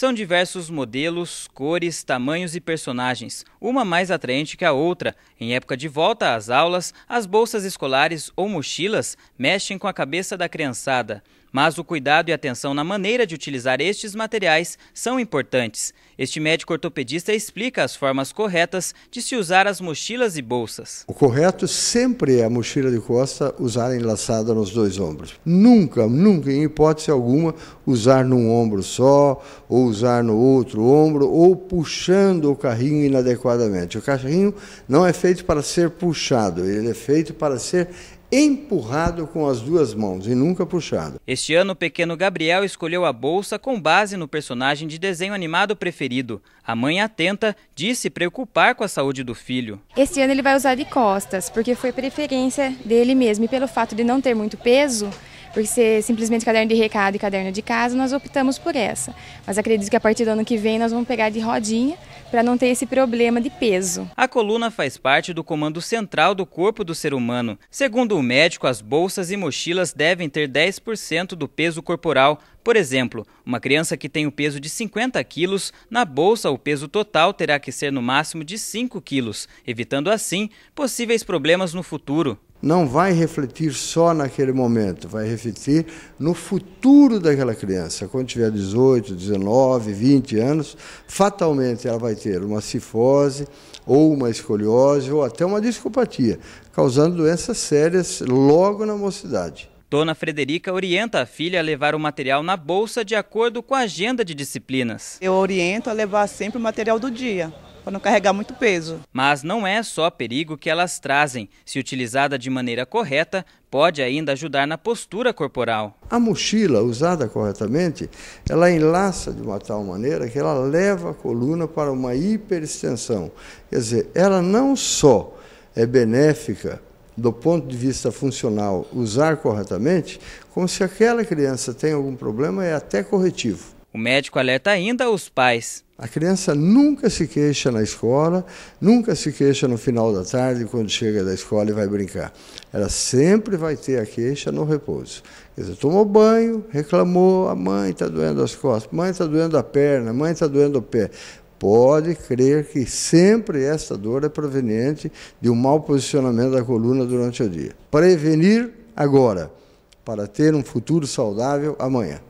São diversos modelos, cores, tamanhos e personagens, uma mais atraente que a outra. Em época de volta às aulas, as bolsas escolares ou mochilas mexem com a cabeça da criançada. Mas o cuidado e atenção na maneira de utilizar estes materiais são importantes. Este médico ortopedista explica as formas corretas de se usar as mochilas e bolsas. O correto sempre é a mochila de costa usar enlaçada nos dois ombros. Nunca, nunca, em hipótese alguma, usar num ombro só, ou usar no outro ombro, ou puxando o carrinho inadequadamente. O carrinho não é feito para ser puxado, ele é feito para ser empurrado com as duas mãos e nunca puxado. Este ano, o pequeno Gabriel escolheu a bolsa com base no personagem de desenho animado preferido. A mãe atenta disse preocupar com a saúde do filho. Este ano ele vai usar de costas, porque foi preferência dele mesmo. E pelo fato de não ter muito peso, por ser simplesmente caderno de recado e caderno de casa, nós optamos por essa. Mas acredito que a partir do ano que vem nós vamos pegar de rodinha para não ter esse problema de peso. A coluna faz parte do comando central do corpo do ser humano. Segundo o médico, as bolsas e mochilas devem ter 10% do peso corporal por exemplo, uma criança que tem o peso de 50 quilos, na bolsa o peso total terá que ser no máximo de 5 quilos, evitando assim possíveis problemas no futuro. Não vai refletir só naquele momento, vai refletir no futuro daquela criança. Quando tiver 18, 19, 20 anos, fatalmente ela vai ter uma cifose, ou uma escoliose, ou até uma discopatia, causando doenças sérias logo na mocidade. Dona Frederica orienta a filha a levar o material na bolsa de acordo com a agenda de disciplinas. Eu oriento a levar sempre o material do dia, para não carregar muito peso. Mas não é só perigo que elas trazem. Se utilizada de maneira correta, pode ainda ajudar na postura corporal. A mochila, usada corretamente, ela enlaça de uma tal maneira que ela leva a coluna para uma hiperextensão. Quer dizer, ela não só é benéfica do ponto de vista funcional, usar corretamente, como se aquela criança tem algum problema, é até corretivo. O médico alerta ainda os pais. A criança nunca se queixa na escola, nunca se queixa no final da tarde quando chega da escola e vai brincar. Ela sempre vai ter a queixa no repouso. Quer dizer, tomou banho, reclamou, a mãe está doendo as costas, mãe está doendo a perna, mãe está doendo o pé pode crer que sempre essa dor é proveniente de um mau posicionamento da coluna durante o dia. Prevenir agora, para ter um futuro saudável amanhã.